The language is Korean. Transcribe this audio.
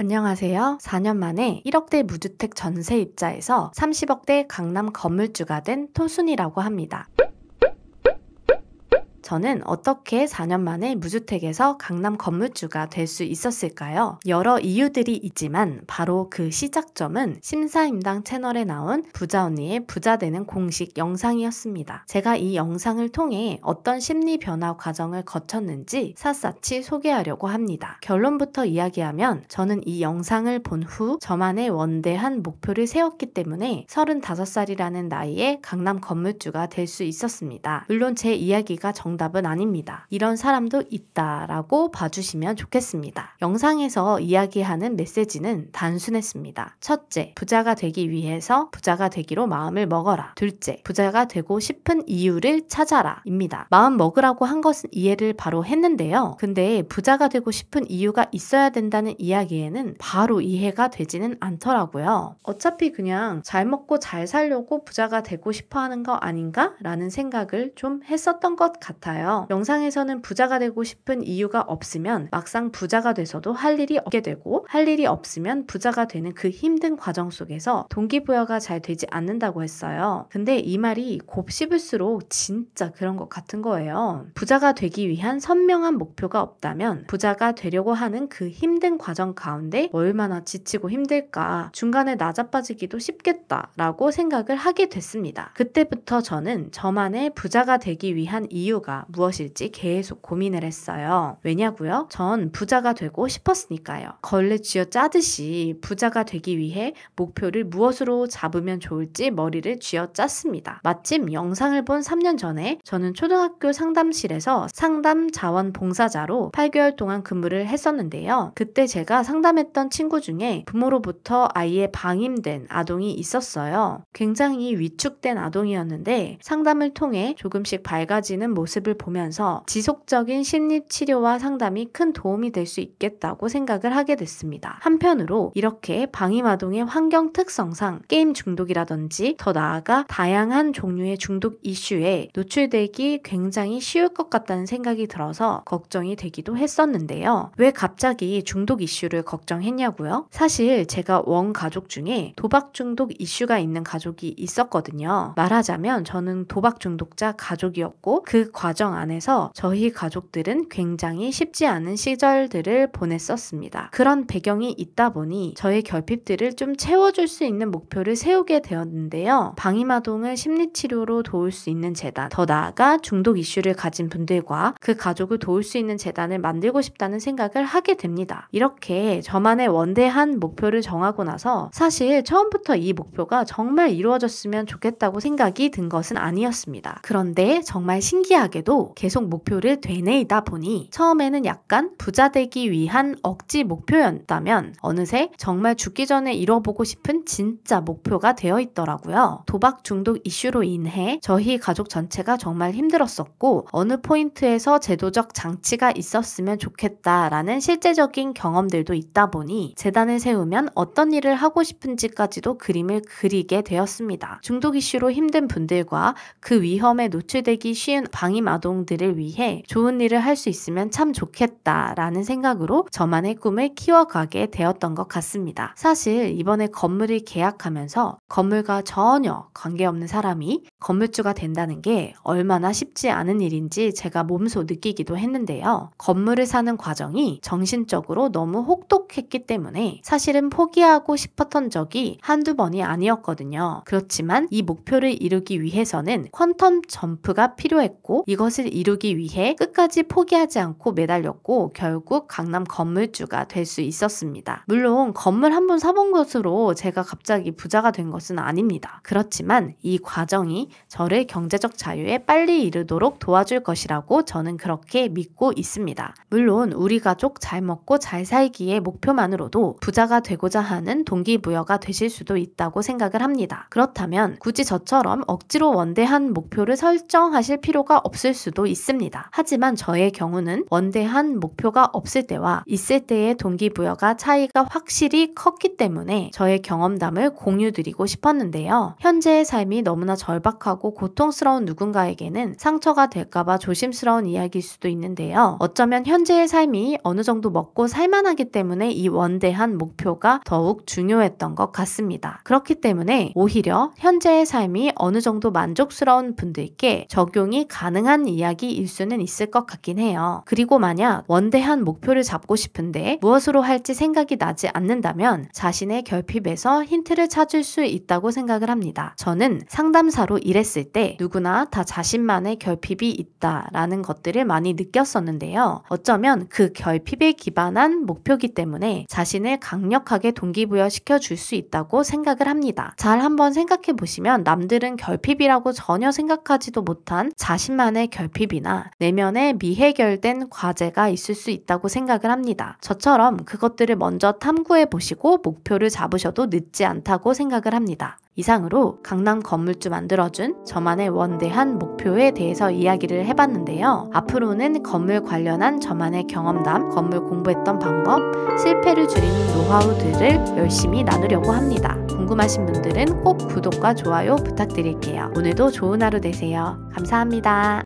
안녕하세요. 4년 만에 1억대 무주택 전세 입자에서 30억대 강남 건물주가 된 토순이라고 합니다. 저는 어떻게 4년 만에 무주택에서 강남 건물주가 될 수 있었을까요? 여러 이유들이 있지만 바로 그 시작점은 심사임당 채널에 나온 부자 언니의 부자 되는 공식 영상이었습니다. 제가 이 영상을 통해 어떤 심리 변화 과정을 거쳤는지 샅샅이 소개하려고 합니다. 결론부터 이야기하면 저는 이 영상을 본 후 저만의 원대한 목표를 세웠기 때문에 35살이라는 나이에 강남 건물주가 될 수 있었습니다. 물론 제 이야기가 정 정답은 아닙니다. 이런 사람도 있다라고 봐주시면 좋겠습니다. 영상에서 이야기하는 메시지는 단순했습니다. 첫째, 부자가 되기 위해서 부자가 되기로 마음을 먹어라. 둘째, 부자가 되고 싶은 이유를 찾아라. 입니다. 마음 먹으라고 한 것은 이해를 바로 했는데요. 근데 부자가 되고 싶은 이유가 있어야 된다는 이야기에는 바로 이해가 되지는 않더라고요. 어차피 그냥 잘 먹고 잘 살려고 부자가 되고 싶어 하는 거 아닌가? 라는 생각을 좀 했었던 것 같아요. 같아요. 영상에서는 부자가 되고 싶은 이유가 없으면 막상 부자가 돼서도 할 일이 없게 되고 할 일이 없으면 부자가 되는 그 힘든 과정 속에서 동기부여가 잘 되지 않는다고 했어요. 근데 이 말이 곱씹을수록 진짜 그런 것 같은 거예요. 부자가 되기 위한 선명한 목표가 없다면 부자가 되려고 하는 그 힘든 과정 가운데 얼마나 지치고 힘들까 중간에 낮아빠지기도 쉽겠다라고 생각을 하게 됐습니다. 그때부터 저는 저만의 부자가 되기 위한 이유가 무엇일지 계속 고민을 했어요. 왜냐고요? 전 부자가 되고 싶었으니까요. 걸레 쥐어 짜듯이 부자가 되기 위해 목표를 무엇으로 잡으면 좋을지 머리를 쥐어 짰습니다. 마침 영상을 본 3년 전에 저는 초등학교 상담실에서 상담 자원 봉사자로 8개월 동안 근무를 했었는데요. 그때 제가 상담했던 친구 중에 부모로부터 아이의 방임된 아동이 있었어요. 굉장히 위축된 아동이었는데 상담을 통해 조금씩 밝아지는 모습을 모습을 보면서 지속적인 심리 치료와 상담이 큰 도움이 될 수 있겠다고 생각을 하게 됐습니다. 한편으로 이렇게 방임아동의 환경 특성상 게임 중독이라든지 더 나아가 다양한 종류의 중독 이슈에 노출되기 굉장히 쉬울 것 같다는 생각이 들어서 걱정이 되기도 했었는데요. 왜 갑자기 중독 이슈를 걱정했냐고요? 사실 제가 원 가족 중에 도박 중독 이슈가 있는 가족이 있었거든요. 말하자면 저는 도박 중독자 가족이었고 그 과정 과정 안에서 저희 가족들은 굉장히 쉽지 않은 시절들을 보냈었습니다. 그런 배경이 있다 보니 저의 결핍들을 좀 채워줄 수 있는 목표를 세우게 되었는데요. 방임아동을 심리치료로 도울 수 있는 재단, 더 나아가 중독 이슈를 가진 분들과 그 가족을 도울 수 있는 재단을 만들고 싶다는 생각을 하게 됩니다. 이렇게 저만의 원대한 목표를 정하고 나서 사실 처음부터 이 목표가 정말 이루어졌으면 좋겠다고 생각이 든 것은 아니었습니다. 그런데 정말 신기하게도 때도 계속 목표를 되뇌이다 보니 처음에는 약간 부자 되기 위한 억지 목표였다면 어느새 정말 죽기 전에 이뤄보고 싶은 진짜 목표가 되어 있더라고요. 도박 중독 이슈로 인해 저희 가족 전체가 정말 힘들었었고 어느 포인트에서 제도적 장치가 있었으면 좋겠다라는 실제적인 경험들도 있다 보니 재단을 세우면 어떤 일을 하고 싶은지까지도 그림을 그리게 되었습니다. 중독 이슈로 힘든 분들과 그 위험에 노출되기 쉬운 방임 아동들을 위해 좋은 일을 할 수 있으면 참 좋겠다라는 생각으로 저만의 꿈을 키워가게 되었던 것 같습니다. 사실 이번에 건물을 계약하면서 건물과 전혀 관계없는 사람이 건물주가 된다는 게 얼마나 쉽지 않은 일인지 제가 몸소 느끼기도 했는데요. 건물을 사는 과정이 정신적으로 너무 혹독했기 때문에 사실은 포기하고 싶었던 적이 한두 번이 아니었거든요. 그렇지만 이 목표를 이루기 위해서는 퀀텀 점프가 필요했고 이것을 이루기 위해 끝까지 포기하지 않고 매달렸고 결국 강남 건물주가 될 수 있었습니다. 물론 건물 한 번 사본 것으로 제가 갑자기 부자가 된 것은 아닙니다. 그렇지만 이 과정이 저를 경제적 자유에 빨리 이르도록 도와줄 것이라고 저는 그렇게 믿고 있습니다. 물론 우리 가족 잘 먹고 잘 살기의 목표만으로도 부자가 되고자 하는 동기부여가 되실 수도 있다고 생각을 합니다. 그렇다면 굳이 저처럼 억지로 원대한 목표를 설정하실 필요가 없을 수도 있습니다. 하지만 저의 경우는 원대한 목표가 없을 때와 있을 때의 동기부여가 차이가 확실히 컸기 때문에 저의 경험담을 공유드리고 싶었는데요. 현재의 삶이 너무나 절박 명확하고 고통스러운 누군가에게는 상처가 될까봐 조심스러운 이야기일 수도 있는데요. 어쩌면 현재의 삶이 어느 정도 먹고 살만하기 때문에 이 원대한 목표가 더욱 중요했던 것 같습니다. 그렇기 때문에 오히려 현재의 삶이 어느 정도 만족스러운 분들께 적용이 가능한 이야기일 수는 있을 것 같긴 해요. 그리고 만약 원대한 목표를 잡고 싶은데 무엇으로 할지 생각이 나지 않는다면 자신의 결핍에서 힌트를 찾을 수 있다고 생각을 합니다. 저는 상담사로 이랬을때 누구나 다 자신만의 결핍이 있다라는 것들을 많이 느꼈었는데요. 어쩌면 그 결핍에 기반한 목표기 때문에 자신을 강력하게 동기부여시켜 줄 수 있다고 생각을 합니다. 잘 한번 생각해 보시면 남들은 결핍이라고 전혀 생각하지도 못한 자신만의 결핍이나 내면에 미해결된 과제가 있을 수 있다고 생각을 합니다. 저처럼 그것들을 먼저 탐구해 보시고 목표를 잡으셔도 늦지 않다고 생각을 합니다. 이상으로 강남 건물주 만들어준 저만의 원대한 목표에 대해서 이야기를 해봤는데요. 앞으로는 건물 관련한 저만의 경험담, 건물 공부했던 방법, 실패를 줄이는 노하우들을 열심히 나누려고 합니다. 궁금하신 분들은 꼭 구독과 좋아요 부탁드릴게요. 오늘도 좋은 하루 되세요. 감사합니다.